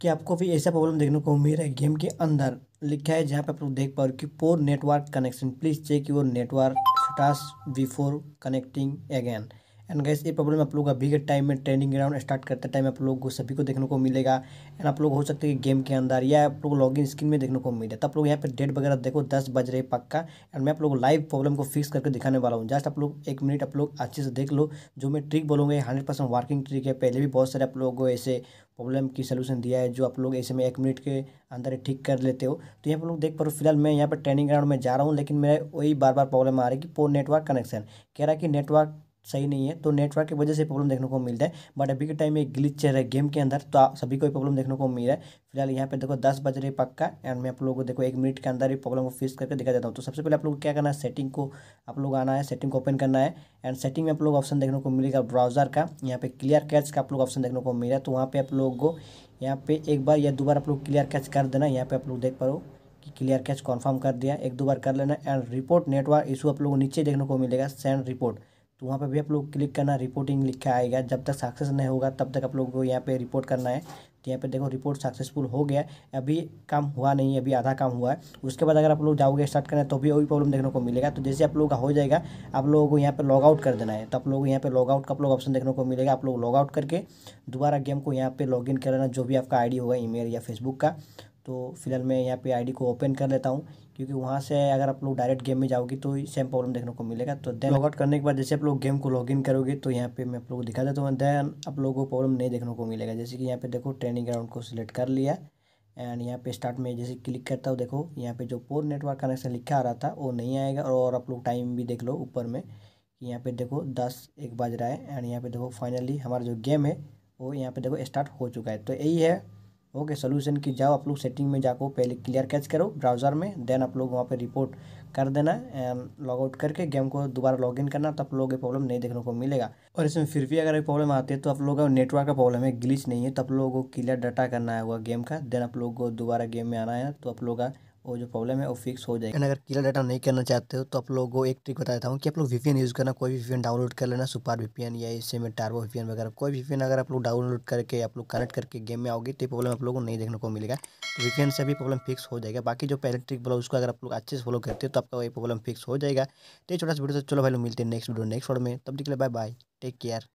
कि आपको भी ऐसा प्रॉब्लम देखने को मिल रहा है गेम के अंदर लिखा है जहाँ पे आप लोग देख पा रहे हो कि poor network connection please check your network status before connecting again and guess ये प्रॉब्लम आप लोग अभी के टाइम में ट्रेनिंग ग्राउंड स्टार्ट करते टाइम आप लोग को सभी को देखने को मिलेगा एंड आप लोग हो सकते हैं गेम के अंदर या आप लोग लॉगिन स्क्रीन में देखने को मिले तो आप लोग यहाँ पे डेट वगैरह देखो दस बज रहे पक्का एंड मैं आप लोग लाइव प्रॉब्लम को फिक्स करके दिखाने वाला हूँ जस्ट आप लोग एक मिनट आप लोग अच्छे से देख लो जो मैं ट्रिक बोलूँगा हंड्रेड परसेंट वर्किंग ट्रिक है पहले भी बहुत सारे आप लोगों को ऐसे प्रॉब्लम की सोल्यूशन दिया है जो आप लोग ऐसे में एक मिनट के अंदर ठीक कर लेते हो तो यहाँ पर लोग देख पा रहे हो फिलहाल मैं यहाँ पर ट्रेनिंग ग्राउंड में जा रहा हूँ लेकिन मेरा वही बार बार प्रॉब्लम आ रही है कि पोर नेटवर्क कनेक्शन कह रहा है कि नेटवर्क सही नहीं है तो नेटवर्क की वजह से प्रॉब्लम देखने को मिलता है बट अभी के टाइम में ग्लिच चल रहा है गेम के अंदर तो आप सभी को प्रॉब्लम देखने को मिल रहा है फिलहाल यहाँ पे देखो दस बज रहे पक्का एंड मैं आप लोगों को देखो एक मिनट के अंदर ही प्रॉब्लम को फिक्स करके दिखा देता हूँ तो सबसे पहले आप लोग क्या करना है सेटिंग को आप लोग आना है सेटिंग को ओपन करना है एंड सेटिंग में आप लोग ऑप्शन देखने को मिलेगा ब्राउजर का यहाँ पे क्लियर कैच का आप लोग ऑप्शन देखने को मिल रहा है तो वहाँ पर आप लोग को यहाँ पे एक बार या दो बार आप लोग क्लियर कैच कर देना यहाँ पे आप लोग देख पाओ कि क्लियर कैच कन्फर्म कर दिया एक दो बार कर लेना एंड रिपोर्ट नेटवर्क इशू आप लोगों को नीचे देखने को मिलेगा सेंड रिपोर्ट तो वहाँ पर भी आप लोग क्लिक करना रिपोर्टिंग लिखा आएगा जब तक सक्सेस नहीं होगा तब तक आप लोग को यहाँ पे रिपोर्ट करना है तो यहाँ पे देखो रिपोर्ट सक्सेसफुल हो गया अभी काम हुआ नहीं अभी आधा काम हुआ है उसके बाद अगर आप लोग जाओगे स्टार्ट करना तो भी वही प्रॉब्लम देखने को मिलेगा तो जैसे आप लोग का हो जाएगा आप लोगों को यहाँ पर लॉग आउट कर देना है तो आप लोग यहाँ पे लॉग आउट का आप लोग ऑप्शन देखने को मिलेगा आप लोग लॉग आउट करके दोबारा गेम को यहाँ पर लॉग इन कर लेना जो भी आपका आई होगा ई या फेसबुक का तो फिलहाल मैं यहाँ पे आईडी को ओपन कर लेता हूँ क्योंकि वहाँ से अगर आप लोग डायरेक्ट गेम में जाओगे तो सेम प्रॉब्लम देखने को मिलेगा तो देन लॉगआउट करने के बाद जैसे आप लोग गेम को लॉगिन करोगे तो यहाँ पे मैं आप लोगों को दिखा देता हूँ देन आप लोगों को प्रॉब्लम नहीं देखने को मिलेगा जैसे कि यहाँ पे देखो ट्रेनिंग ग्राउंड को सिलेक्ट कर लिया एंड यहाँ पे स्टार्ट में जैसे क्लिक करता हूँ देखो यहाँ पे जो पोर नेटवर्क कनेक्शन लिखा आ रहा था वो नहीं आएगा और आप लोग टाइम भी देख लो ऊपर में कि यहाँ पे देखो दस एक बज रहा है एंड यहाँ पे देखो फाइनली हमारा जो गेम है वो यहाँ पे देखो स्टार्ट हो चुका है तो यही है ओके सोल्यूशन की जाओ आप लोग सेटिंग में जाकर पहले क्लियर कैच करो ब्राउज़र में देन आप लोग वहाँ पर रिपोर्ट कर देना लॉग um, आउट करके गेम को दोबारा लॉग इन करना तो आप लोगों को प्रॉब्लम नहीं देखने को मिलेगा और इसमें फिर भी अगर प्रॉब्लम आती है तो आप लोगों का नेटवर्क का प्रॉब्लम है ग्लिच नहीं है तो आप लोगों को क्लियर डाटा करना होगा गेम का देन आप लोगों को दोबारा गेम में आना है तो आप लोग का वो जो प्रॉब्लम है वो फिक्स हो जाएगी एंड अगर क्लियर डाटा नहीं करना चाहते हो तो आप लोगों को एक ट्रिक बताता हूँ कि आप लोग वीपीएन यूज़ करना कोई भी वीपीएन डाउनलोड कर लेना सुपर वीपीएन या इससे में टारो वीपीएन वगैरह कोई वीपीएन अगर आप लोग डाउनलोड करके आप लोग कनेक्ट करके गेम में आओगे तो प्रॉब्लम आप लोगों को नहीं देखने को मिलेगा तो वीपीएन से भी प्रॉब्लम फिक्स हो जाएगा बाकी जो पहले ट्रिक बोला उसको अगर आप लोग अच्छे से फॉलो करते हो तो आपका वही प्रॉब्लम फिक्स हो जाएगा तो ये छोटा सा वीडियो तो चलो भाई लोग मिलते हैं नेक्स्ट वीडियो नेक्स्ट वर्ड में तब निकले बाय बाय टेक केयर